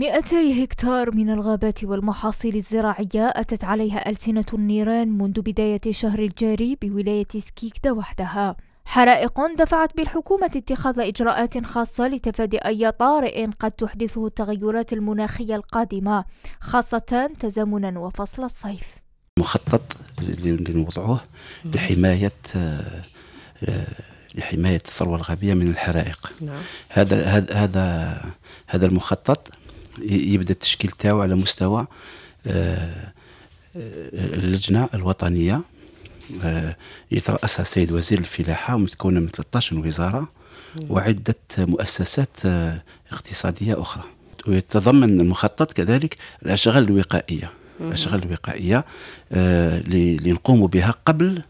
مئتي هكتار من الغابات والمحاصيل الزراعية أتت عليها ألسنة النيران منذ بداية الشهر الجاري بولاية سكيكدا وحدها حرائق دفعت بالحكومة اتخاذ إجراءات خاصة لتفادي أي طارئ قد تحدثه التغيرات المناخية القادمة خاصة تزامنا وفصل الصيف مخطط اللي نوضعوه لحماية آه، لحماية الثروة الغابية من الحرائق نعم. هذا هذا هذا المخطط يبدا التشكيل تاعو على مستوى آه، آه، اللجنه الوطنيه آه، يترأسها السيد وزير الفلاحة ومتكونة من 13 وزارة وعدة مؤسسات اقتصادية أخرى ويتضمن المخطط كذلك الأشغال الوقائية الأشغال الوقائية اللي نقوموا بها قبل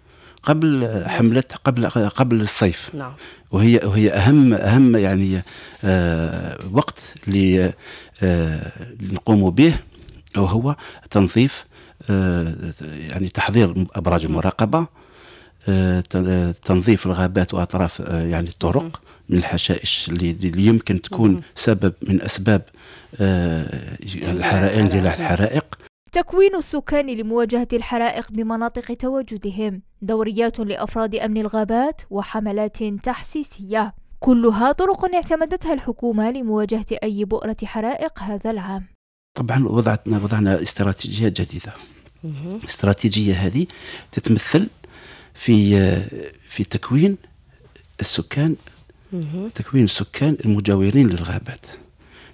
قبل حملة قبل قبل الصيف نعم. وهي وهي اهم اهم يعني آه وقت اللي آه نقوم به وهو تنظيف آه يعني تحضير ابراج المراقبه آه، تنظيف الغابات واطراف آه، يعني الطرق م. من الحشائش اللي يمكن تكون سبب من اسباب آه، الحرائق الحرائق تكوين السكان لمواجهة الحرائق بمناطق تواجدهم دوريات لأفراد أمن الغابات وحملات تحسيسية كلها طرق اعتمدتها الحكومة لمواجهة أي بؤرة حرائق هذا العام طبعا وضعتنا وضعنا استراتيجية جديدة الاستراتيجية هذه تتمثل في في تكوين السكان تكوين السكان المجاورين للغابات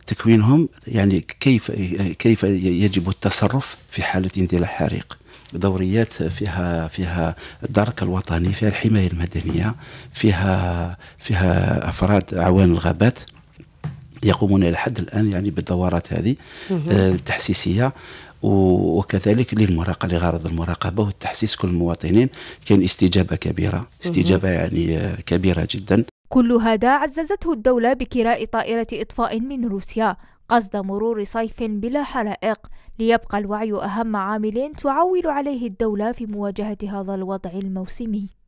تكوينهم يعني كيف كيف يجب التصرف في حاله اندلاع حريق دوريات فيها فيها الدرك الوطني فيها الحمايه المدنيه فيها فيها افراد اعوان الغابات يقومون الى حد الان يعني بالدورات هذه آه، التحسيسيه وكذلك للمراقبه لغرض المراقبه والتحسيس كل المواطنين كان استجابه كبيره استجابه يعني آه، كبيره جدا كل هذا عززته الدولة بكراء طائرة إطفاء من روسيا قصد مرور صيف بلا حرائق ليبقى الوعي أهم عامل تعول عليه الدولة في مواجهة هذا الوضع الموسمي